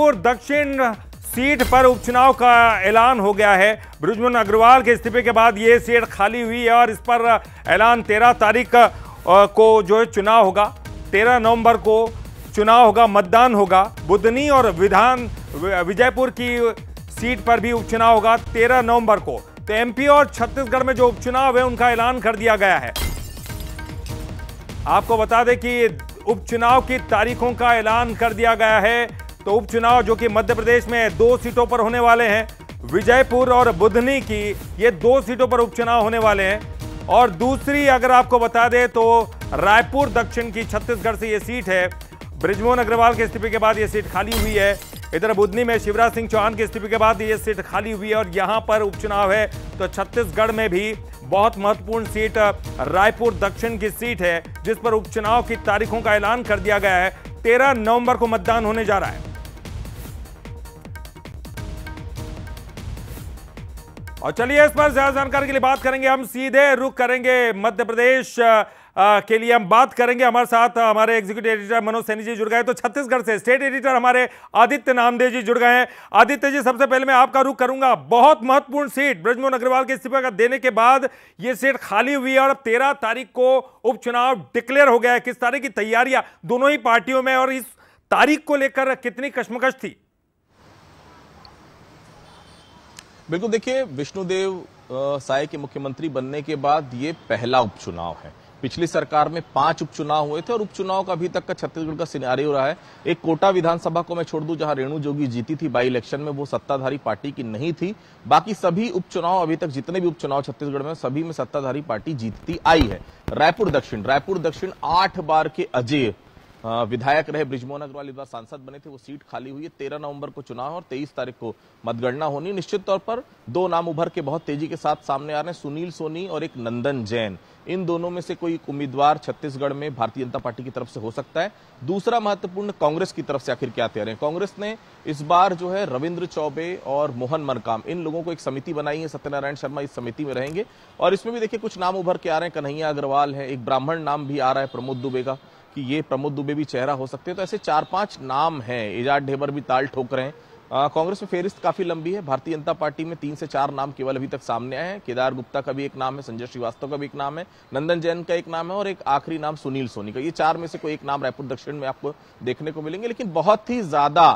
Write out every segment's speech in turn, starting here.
दक्षिण सीट पर उपचुनाव का ऐलान हो गया है ब्रुजमन अग्रवाल के इस्तीफे के बाद ये सीट खाली हुई है और इस पर ऐलान तेरह तारीख को जो है चुनाव होगा तेरह नवंबर को चुनाव होगा मतदान होगा बुधनी और विधान विजयपुर की सीट पर भी उपचुनाव होगा तेरह नवंबर को तो एमपी और छत्तीसगढ़ में जो उपचुनाव है उनका ऐलान कर दिया गया है आपको बता दें कि उपचुनाव की तारीखों का ऐलान कर दिया गया है तो उपचुनाव जो कि मध्य प्रदेश में दो सीटों पर होने वाले हैं विजयपुर और बुधनी की ये दो सीटों पर उपचुनाव होने वाले हैं और दूसरी अगर आपको बता दें तो रायपुर दक्षिण की छत्तीसगढ़ से ये सीट है ब्रिजमोहन अग्रवाल के इस्तीफे के बाद ये सीट खाली हुई है इधर बुधनी में शिवराज सिंह चौहान के इस्तीफे के बाद ये सीट खाली हुई है और यहाँ पर उपचुनाव है तो छत्तीसगढ़ में भी बहुत महत्वपूर्ण सीट रायपुर दक्षिण की सीट है जिस पर उपचुनाव की तारीखों का ऐलान कर दिया गया है तेरह नवंबर को मतदान होने जा रहा है और चलिए इस पर ज्यादा जानकारी के लिए बात करेंगे हम सीधे रुख करेंगे मध्य प्रदेश के लिए हम बात करेंगे हमारे साथ हमारे एग्जीक्यूटिव एडिटर मनोज सैनी जी जुड़ गए तो छत्तीसगढ़ से स्टेट एडिटर हमारे आदित्य नामदेव जी जुड़ गए हैं आदित्य जी सबसे पहले मैं आपका रुख करूंगा बहुत महत्वपूर्ण सीट ब्रजमोहन अग्रवाल के इस्तीफा का देने के बाद ये सीट खाली हुई है और तेरह तारीख को उपचुनाव डिक्लेयर हो गया है किस तारीख की तैयारियां दोनों ही पार्टियों में और इस तारीख को लेकर कितनी कश्मकश थी बिल्कुल देखिए विष्णुदेव साय के मुख्यमंत्री बनने के बाद ये पहला उपचुनाव है पिछली सरकार में पांच उपचुनाव हुए थे और उपचुनाव का अभी तक का छत्तीसगढ़ का हो रहा है एक कोटा विधानसभा को मैं छोड़ दूं जहां रेणु जोगी जीती थी बाई इलेक्शन में वो सत्ताधारी पार्टी की नहीं थी बाकी सभी उपचुनाव अभी तक जितने भी उपचुनाव छत्तीसगढ़ में सभी में सत्ताधारी पार्टी जीतती आई है रायपुर दक्षिण रायपुर दक्षिण आठ बार के अजय विधायक रहे ब्रिजमोहन अग्रवाल इस बार सांसद बने थे वो सीट खाली हुई है तेरह नवंबर को चुनाव और तेईस तारीख को मतगणना होनी निश्चित तौर पर दो नाम उभर के बहुत तेजी के साथ सामने आ रहे हैं सुनील सोनी और एक नंदन जैन इन दोनों में से कोई उम्मीदवार छत्तीसगढ़ में भारतीय जनता पार्टी की तरफ से हो सकता है दूसरा महत्वपूर्ण कांग्रेस की तरफ से आखिर क्या तैयार है कांग्रेस ने इस बार जो है रविन्द्र चौबे और मोहन मरकाम इन लोगों को एक समिति बनाई है सत्यनारायण शर्मा इस समिति में रहेंगे और इसमें भी देखिए कुछ नाम उभर के आ रहे हैं कन्हैया अग्रवाल है एक ब्राह्मण नाम भी आ रहा है प्रमोद दुबे का कि ये प्रमोद दुबे भी चेहरा हो सकते हैं तो ऐसे चार पांच नाम हैं एजाज ढेबर भी ताल ठोक रहे हैं कांग्रेस में फेरिस्त काफी लंबी है भारतीय जनता पार्टी में तीन से चार नाम केवल अभी तक सामने आए हैं केदार गुप्ता का भी एक नाम है संजय श्रीवास्तव का भी एक नाम है नंदन जैन का एक नाम है और एक आखिरी नाम सुनील सोनी का ये चार में से कोई एक नाम रायपुर दक्षिण में आपको देखने को मिलेंगे लेकिन बहुत ही ज्यादा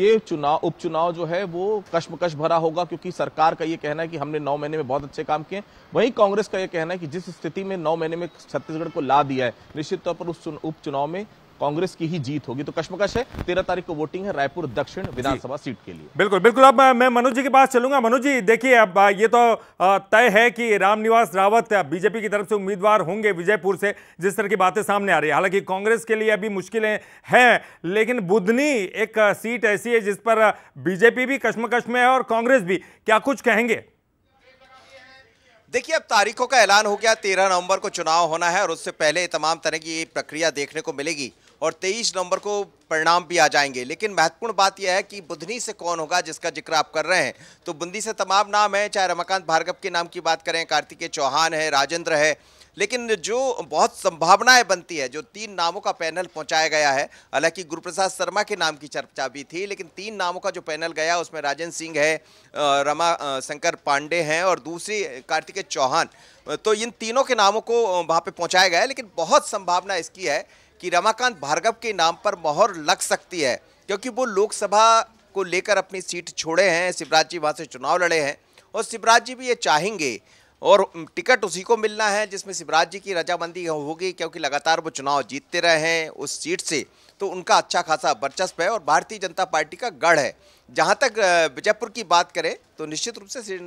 ये चुनाव उपचुनाव जो है वो कश्मकश भरा होगा क्योंकि सरकार का ये कहना है कि हमने नौ महीने में बहुत अच्छे काम किए वहीं कांग्रेस का यह कहना है कि जिस स्थिति में नौ महीने में छत्तीसगढ़ को ला दिया है निश्चित तौर पर उस उपचुनाव में कांग्रेस की ही जीत होगी तो कश्मकश है तेरह तारीख को वोटिंग है रायपुर दक्षिण विधानसभा सीट के लिए बिल्कुल बिल्कुल अब मैं मनोज जी के पास चलूंगा मनोज जी देखिए अब ये तो तय है कि रामनिवास रावत बीजेपी की तरफ से उम्मीदवार होंगे विजयपुर से जिस तरह की बातें सामने आ रही है हालांकि कांग्रेस के लिए अभी मुश्किलें हैं लेकिन बुधनी एक सीट ऐसी है जिस पर बीजेपी भी कश्मकश में है और कांग्रेस भी क्या कुछ कहेंगे देखिए अब तारीखों का ऐलान हो गया तेरह नवंबर को चुनाव होना है और उससे पहले तमाम तरह की प्रक्रिया देखने को मिलेगी और 23 नवंबर को परिणाम भी आ जाएंगे लेकिन महत्वपूर्ण बात यह है कि बुधनी से कौन होगा जिसका जिक्र आप कर रहे हैं तो बुंदी से तमाम नाम है चाहे रमाकांत भार्गव के नाम की बात करें कार्तिकेय चौहान है राजेंद्र है लेकिन जो बहुत संभावनाएं बनती है जो तीन नामों का पैनल पहुंचाया गया है हालांकि गुरुप्रसाद शर्मा के नाम की चर्चा भी थी लेकिन तीन नामों का जो पैनल गया उसमें राजेंद्र सिंह है रमा शंकर पांडे हैं और दूसरी कार्तिकेय चौहान तो इन तीनों के नामों को वहाँ पे पहुँचाया गया है लेकिन बहुत संभावना इसकी है कि रमाकांत भार्गव के नाम पर मोहर लग सकती है क्योंकि वो लोकसभा को लेकर अपनी सीट छोड़े हैं शिवराज जी वहाँ से चुनाव लड़े हैं और शिवराज जी भी ये चाहेंगे और टिकट उसी को मिलना है जिसमें शिवराज जी की रजामंदी होगी क्योंकि लगातार वो चुनाव जीतते रहे हैं उस सीट से तो उनका अच्छा खासा वर्चस्व है और भारतीय जनता पार्टी का गढ़ है जहां तक बीजापुर की बात करें तो निश्चित रूप से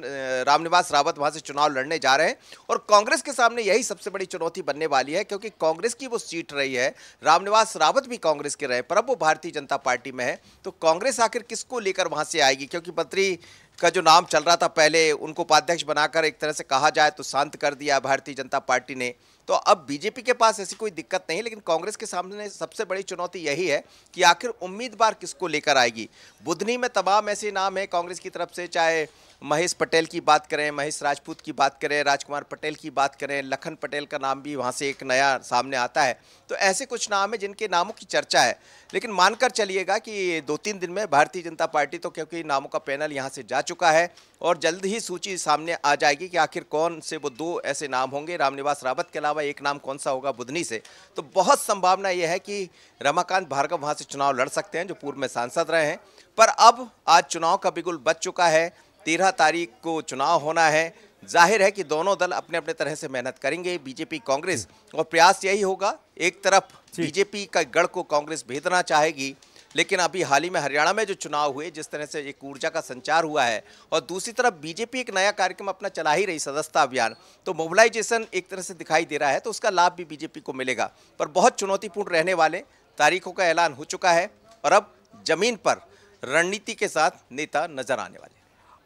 रामनिवास रावत वहां से चुनाव लड़ने जा रहे हैं और कांग्रेस के सामने यही सबसे बड़ी चुनौती बनने वाली है क्योंकि कांग्रेस की वो सीट रही है रामनिवास रावत भी कांग्रेस के रहे पर अब वो भारतीय जनता पार्टी में है तो कांग्रेस आखिर किसको लेकर वहां से आएगी क्योंकि मंत्री का जो नाम चल रहा था पहले उनको उपाध्यक्ष बनाकर एक तरह से कहा जाए तो शांत कर दिया भारतीय जनता पार्टी ने तो अब बीजेपी के पास ऐसी कोई दिक्कत नहीं लेकिन कांग्रेस के सामने सबसे बड़ी चुनौती यही है कि आखिर उम्मीदवार किसको लेकर आएगी बुधनी में तमाम ऐसे नाम है कांग्रेस की तरफ से चाहे महेश पटेल की बात करें महेश राजपूत की बात करें राजकुमार पटेल की बात करें लखन पटेल का नाम भी वहाँ से एक नया सामने आता है तो ऐसे कुछ नाम है जिनके नामों की चर्चा है लेकिन मानकर चलिएगा कि दो तीन दिन में भारतीय जनता पार्टी तो क्योंकि नामों का पैनल यहाँ से जा चुका है और जल्द ही सूची सामने आ जाएगी कि आखिर कौन से वो दो ऐसे नाम होंगे रामनिवास रावत के अलावा एक नाम कौन सा होगा बुधनी से तो बहुत संभावना यह है कि रमाकांत भार्गव वहाँ से चुनाव लड़ सकते हैं जो पूर्व में सांसद रहे हैं पर अब आज चुनाव का बिगुल बच चुका है तेरह तारीख को चुनाव होना है जाहिर है कि दोनों दल अपने अपने तरह से मेहनत करेंगे बीजेपी कांग्रेस और प्रयास यही होगा एक तरफ बीजेपी का गढ़ को कांग्रेस भेजना चाहेगी लेकिन अभी हाल ही में हरियाणा में जो चुनाव हुए जिस तरह से एक ऊर्जा का संचार हुआ है और दूसरी तरफ बीजेपी एक नया कार्यक्रम अपना चला ही रही सदस्यता अभियान तो मोबिलाइजेशन एक तरह से दिखाई दे रहा है तो उसका लाभ भी बीजेपी को मिलेगा पर बहुत चुनौतीपूर्ण रहने वाले तारीखों का ऐलान हो चुका है और अब जमीन पर रणनीति के साथ नेता नजर आने वाले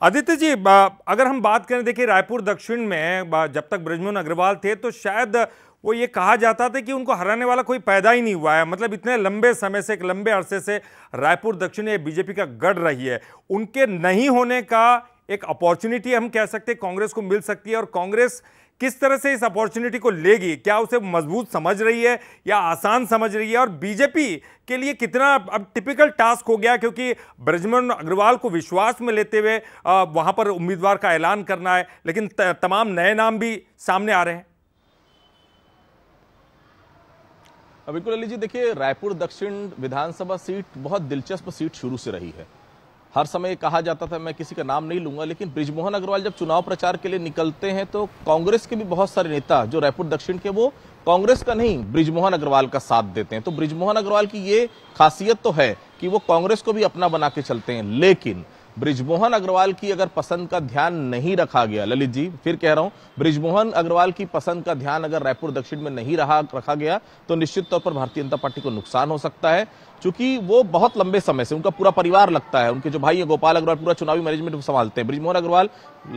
आदित्य जी अगर हम बात करें देखिए रायपुर दक्षिण में जब तक ब्रजमोहन अग्रवाल थे तो शायद वो ये कहा जाता था कि उनको हराने वाला कोई पैदा ही नहीं हुआ है मतलब इतने लंबे समय से एक लंबे अरसे से रायपुर दक्षिण ये बीजेपी का गढ़ रही है उनके नहीं होने का एक अपॉर्चुनिटी हम कह सकते हैं कांग्रेस को मिल सकती है और कांग्रेस किस तरह से इस अपॉर्चुनिटी को लेगी क्या उसे मजबूत समझ रही है या आसान समझ रही है और बीजेपी के लिए कितना अब टिपिकल टास्क हो गया क्योंकि ब्रजमोहन अग्रवाल को विश्वास में लेते हुए वहां पर उम्मीदवार का ऐलान करना है लेकिन तमाम नए नाम भी सामने आ रहे हैं बिल्कुल अली जी देखिए रायपुर दक्षिण विधानसभा सीट बहुत दिलचस्प सीट शुरू से रही है हर समय कहा जाता था मैं किसी का नाम नहीं लूंगा लेकिन ब्रिजमोहन अग्रवाल जब चुनाव प्रचार के लिए निकलते हैं तो कांग्रेस के भी बहुत सारे नेता जो रायपुर दक्षिण के वो कांग्रेस का नहीं ब्रिजमोहन अग्रवाल का साथ देते हैं तो ब्रिजमोहन अग्रवाल की ये खासियत तो है कि वो कांग्रेस को भी अपना बना के चलते हैं लेकिन ब्रिजमोहन अग्रवाल की अगर पसंद का ध्यान नहीं रखा गया ललित जी फिर कह रहा हूं ब्रिजमोहन अग्रवाल की पसंद का ध्यान अगर रायपुर दक्षिण में नहीं रहा रखा गया तो निश्चित तौर पर भारतीय जनता पार्टी को नुकसान हो सकता है क्योंकि वो बहुत लंबे समय से उनका पूरा परिवार लगता है उनके जो भाई है गोपाल अग्रवाल पूरा चुनावी मैनेजमेंट संभालते हैं ब्रिजमोहन अग्रवाल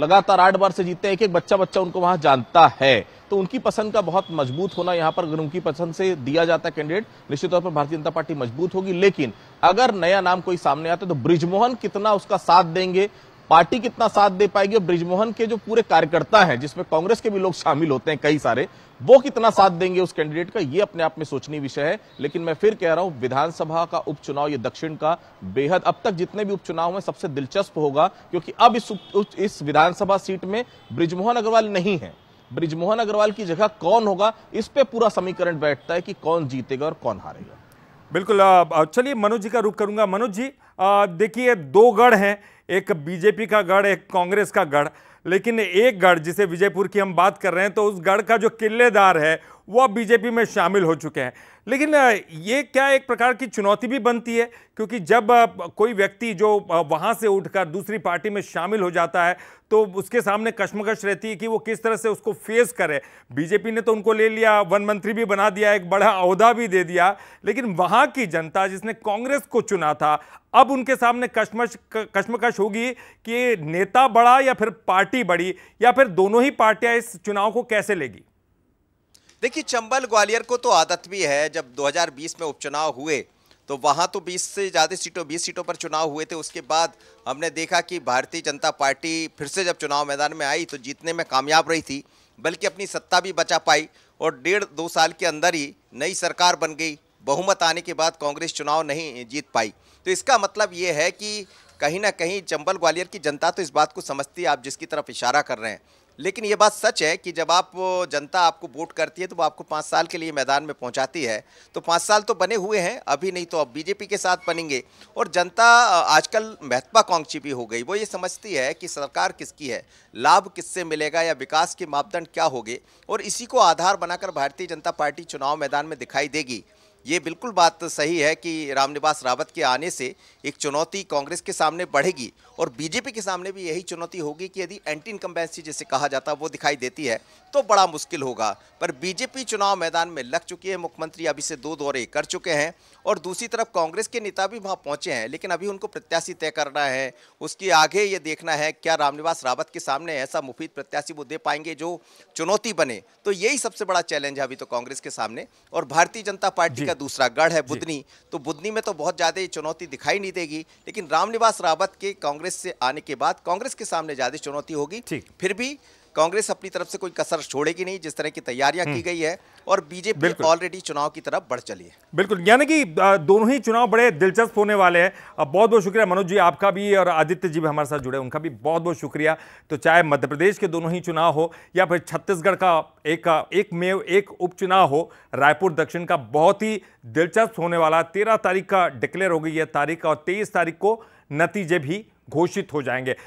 लगातार आठ बार से जीते हैं एक एक बच्चा बच्चा उनको वहां जानता है तो उनकी पसंद का बहुत मजबूत होना यहां पर अगर उनकी पसंद से दिया जाता है कैंडिडेट निश्चित तौर पर भारतीय जनता पार्टी मजबूत होगी लेकिन अगर नया नाम कोई सामने आता है तो ब्रिजमोहन कितना उसका साथ देंगे पार्टी कितना साथ दे पाएगी और ब्रिजमोहन के जो पूरे कार्यकर्ता हैं जिसमें कांग्रेस के भी लोग शामिल होते हैं कई सारे वो कितना साथ देंगे उस कैंडिडेट का ये अपने आप में सोचनी विषय है लेकिन मैं फिर कह रहा हूं विधानसभा का उपचुनाव ये दक्षिण का बेहद अब तक जितने भी उपचुनाव हैं सबसे दिलचस्प होगा क्योंकि अब इस इस विधानसभा सीट में ब्रिजमोहन अग्रवाल नहीं है ब्रिजमोहन अग्रवाल की जगह कौन होगा इस पे पूरा समीकरण बैठता है कि कौन जीतेगा और कौन हारेगा बिल्कुल चलिए मनोज जी का रुख करूंगा मनोज जी देखिए दो गढ़ हैं एक बीजेपी का गढ़ एक कांग्रेस का गढ़ लेकिन एक गढ़ जिसे विजयपुर की हम बात कर रहे हैं तो उस गढ़ का जो किलेदार है वो अब बीजेपी में शामिल हो चुके हैं लेकिन ये क्या एक प्रकार की चुनौती भी बनती है क्योंकि जब कोई व्यक्ति जो वहाँ से उठकर दूसरी पार्टी में शामिल हो जाता है तो उसके सामने कश्मकश रहती है कि वो किस तरह से उसको फेस करे बीजेपी ने तो उनको ले लिया वन मंत्री भी बना दिया एक बड़ा अहदा भी दे दिया लेकिन वहाँ की जनता जिसने कांग्रेस को चुना था अब उनके सामने कश्मश कश्मकश होगी कि नेता बड़ा या फिर पार्टी बड़ी या फिर दोनों ही पार्टियाँ इस चुनाव को कैसे लेगी देखिए चंबल ग्वालियर को तो आदत भी है जब 2020 में उपचुनाव हुए तो वहाँ तो 20 से ज़्यादा सीटों 20 सीटों पर चुनाव हुए थे उसके बाद हमने देखा कि भारतीय जनता पार्टी फिर से जब चुनाव मैदान में आई तो जीतने में कामयाब रही थी बल्कि अपनी सत्ता भी बचा पाई और डेढ़ दो साल के अंदर ही नई सरकार बन गई बहुमत आने के बाद कांग्रेस चुनाव नहीं जीत पाई तो इसका मतलब ये है कि कहीं ना कहीं चंबल ग्वालियर की जनता तो इस बात को समझती है आप जिसकी तरफ इशारा कर रहे हैं लेकिन ये बात सच है कि जब आप जनता आपको वोट करती है तो वो आपको पाँच साल के लिए मैदान में पहुंचाती है तो पाँच साल तो बने हुए हैं अभी नहीं तो अब बीजेपी के साथ बनेंगे और जनता आजकल महत्वाकांक्षी भी हो गई वो ये समझती है कि सरकार किसकी है लाभ किससे मिलेगा या विकास के मापदंड क्या होगे और इसी को आधार बनाकर भारतीय जनता पार्टी चुनाव मैदान में दिखाई देगी ये बिल्कुल बात सही है कि रामनिवास रावत के आने से एक चुनौती कांग्रेस के सामने बढ़ेगी और बीजेपी के सामने भी यही चुनौती होगी कि यदि एंटी इनकम्बेंसी जैसे कहा जाता है वो दिखाई देती है तो बड़ा मुश्किल होगा पर बीजेपी चुनाव मैदान में लग चुकी है मुख्यमंत्री अभी से दो दौरे कर चुके हैं और दूसरी तरफ कांग्रेस के नेता भी वहाँ पहुँचे हैं लेकिन अभी उनको प्रत्याशी तय करना है उसके आगे ये देखना है क्या रामनिवास रावत के सामने ऐसा मुफीद प्रत्याशी वो दे पाएंगे जो चुनौती बने तो यही सबसे बड़ा चैलेंज है अभी तो कांग्रेस के सामने और भारतीय जनता पार्टी का दूसरा गढ़ है बुदनी तो बुधनी में तो बहुत ज़्यादा चुनौती दिखाई नहीं देगी लेकिन रामनिवास रावत के कांग्रेस से आने के बाद कांग्रेस के सामने ज़्यादा चुनौती होगी फिर भी कांग्रेस अपनी तरफ से कोई कसर छोड़ेगी नहीं जिस तरह की तैयारियां की हम्म। गई है और बीजेपी ऑलरेडी चुनाव की तरफ बढ़ चली है बिल्कुल यानी कि दोनों ही चुनाव बड़े दिलचस्प होने वाले हैं बहुत बहुत शुक्रिया मनोज जी आपका भी और आदित्य जी भी हमारे साथ जुड़े उनका भी बहुत बहुत शुक्रिया तो चाहे मध्य प्रदेश के दोनों ही चुनाव हो या फिर छत्तीसगढ़ का एक एक मेव एक उपचुनाव हो रायपुर दक्षिण का बहुत ही दिलचस्प होने वाला तेरह तारीख का डिक्लेयर हो गई है तारीख और तेईस तारीख को नतीजे भी घोषित हो जाएंगे